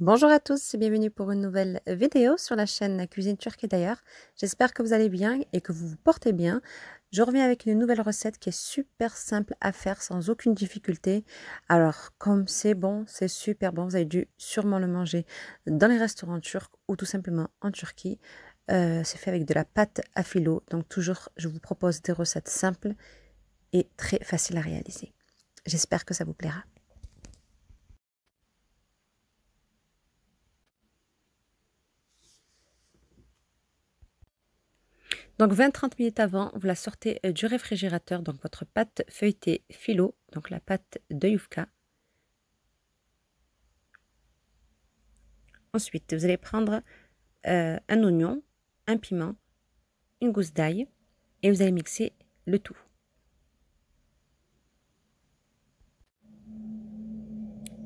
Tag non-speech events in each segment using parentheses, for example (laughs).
Bonjour à tous et bienvenue pour une nouvelle vidéo sur la chaîne Cuisine Turque d'ailleurs. J'espère que vous allez bien et que vous vous portez bien. Je reviens avec une nouvelle recette qui est super simple à faire sans aucune difficulté. Alors comme c'est bon, c'est super bon, vous avez dû sûrement le manger dans les restaurants turcs ou tout simplement en Turquie. Euh, c'est fait avec de la pâte à filo, donc toujours je vous propose des recettes simples et très faciles à réaliser. J'espère que ça vous plaira. Donc 20-30 minutes avant, vous la sortez euh, du réfrigérateur, donc votre pâte feuilletée filo, donc la pâte de Yufka. Ensuite, vous allez prendre euh, un oignon, un piment, une gousse d'ail et vous allez mixer le tout.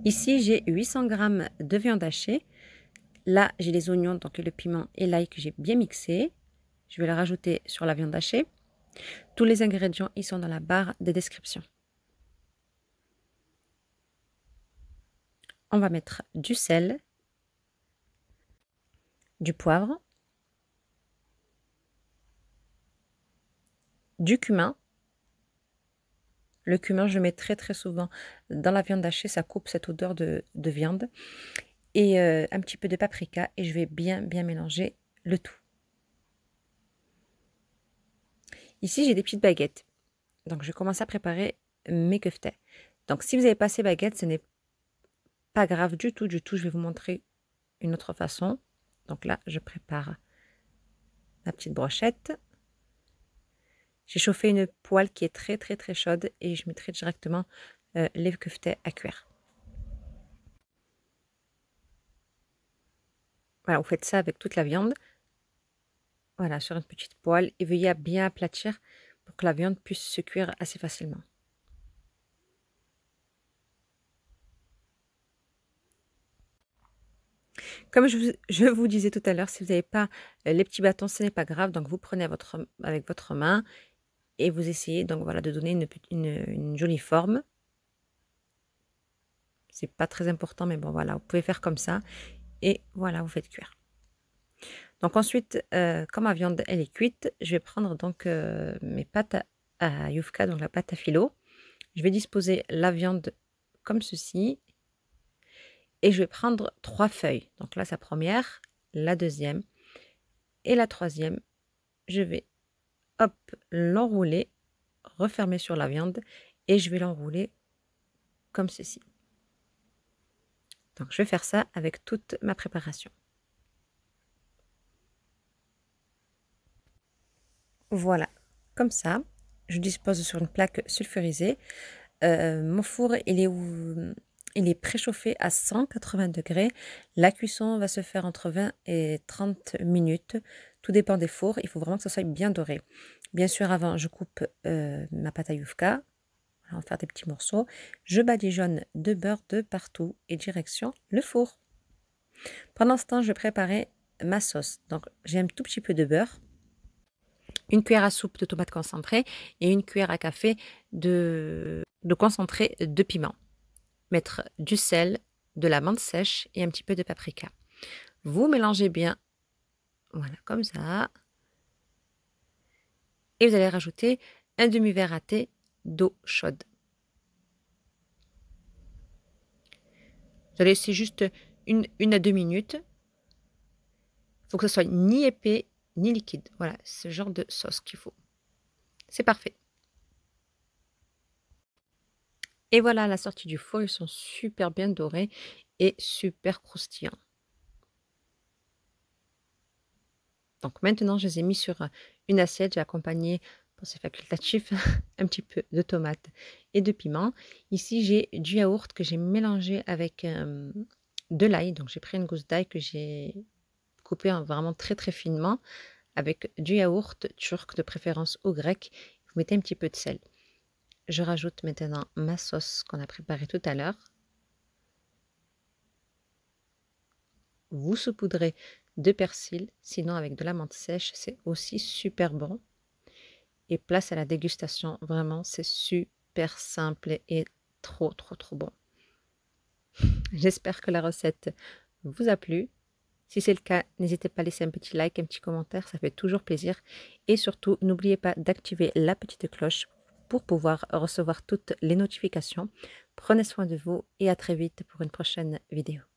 Ici, j'ai 800 g de viande hachée. Là, j'ai les oignons, donc le piment et l'ail que j'ai bien mixé. Je vais la rajouter sur la viande hachée. Tous les ingrédients, ils sont dans la barre de description. On va mettre du sel, du poivre, du cumin. Le cumin, je mets très très souvent dans la viande hachée, ça coupe cette odeur de, viande. Et euh, un petit peu de paprika et je vais bien bien mélanger le tout. Ici, j'ai des petites baguettes. Donc, je commence à préparer mes keftes. Donc, si vous avez ces baguettes, ce n'est pas grave du tout, du tout. Je vais vous montrer une autre façon. Donc là, je prépare ma petite brochette. J'ai chauffé une poêle qui est très, très, très chaude et je mettrai directement euh, les keftes à cuire. Voilà, vous faites ça avec toute la viande. Voilà, sur une petite poêle et veuillez bien aplatir pour que la viande puisse se cuire assez facilement. Comme je vous, disais tout à l'heure, si vous n'avez pas euh, les petits bâtons, ce n'est pas grave. Donc, vous prenez avec votre main et vous essayez donc voilà de donner une, une jolie forme. C'est pas très important, mais bon, voilà, vous pouvez faire comme ça. Et voilà, vous faites cuire. Donc ensuite, quand euh, comme ma viande elle est cuite, je vais prendre donc euh, mes pâtes à yufka, donc la pâte à filo. Je vais disposer la viande comme ceci. Et je vais prendre trois feuilles. Donc là, sa première, la deuxième et la troisième. Je vais hop l'enrouler, refermer sur la viande et je vais l'enrouler comme ceci. Donc je vais faire ça avec toute ma préparation. Voilà, comme ça, je dispose sur une plaque sulfurisée. Euh, mon four, il est, il est préchauffé à 180 degrés. La cuisson va se faire entre 20 et 30 minutes. Tout dépend des fours. Il faut vraiment que ça soit bien doré. Bien sûr, avant, je coupe euh, ma pâte à yufka. On va en faire des petits morceaux. Je badigeonne de beurre de partout et direction le four. Pendant ce temps, je préparais ma sauce. Donc, j'ai un tout petit peu de beurre une cuillère à soupe de tomates concentrées et une cuillère à café de, concentré de piment. Mettre du sel, de la menthe sèche et un petit peu de paprika. Vous mélangez bien, voilà comme ça. Et vous allez rajouter un demi-verre à thé d'eau chaude. Vous allez laisser juste une, une à deux minutes. Il faut que ce soit ni épais ni liquide. Voilà, ce genre de sauce qu'il faut. C'est parfait. Et voilà, la sortie du four, ils sont super bien dorés et super croustillants. Donc maintenant, je les ai mis sur euh, une assiette. J'ai accompagné, pour ces facultatifs, (laughs) un petit peu de tomates et de piment. Ici, j'ai du yaourt que j'ai mélangé avec euh, de l'ail. Donc j'ai pris une gousse d'ail que j'ai coupée vraiment très très finement avec du yaourt turc de préférence ou grec. Vous mettez un petit peu de sel. Je rajoute maintenant ma sauce qu'on a préparée tout à l'heure. Vous saupoudrez de persil, sinon avec de la menthe sèche, c'est aussi super bon. Et place à la dégustation, vraiment, c'est super simple et trop, trop, trop bon. (laughs) J'espère que la recette vous a plu. Si c'est le cas, n'hésitez pas à laisser un petit like, un petit commentaire, ça fait toujours plaisir. Et surtout, n'oubliez pas d'activer la petite cloche pour pouvoir recevoir toutes les notifications. Prenez soin de vous et à très vite pour une prochaine vidéo.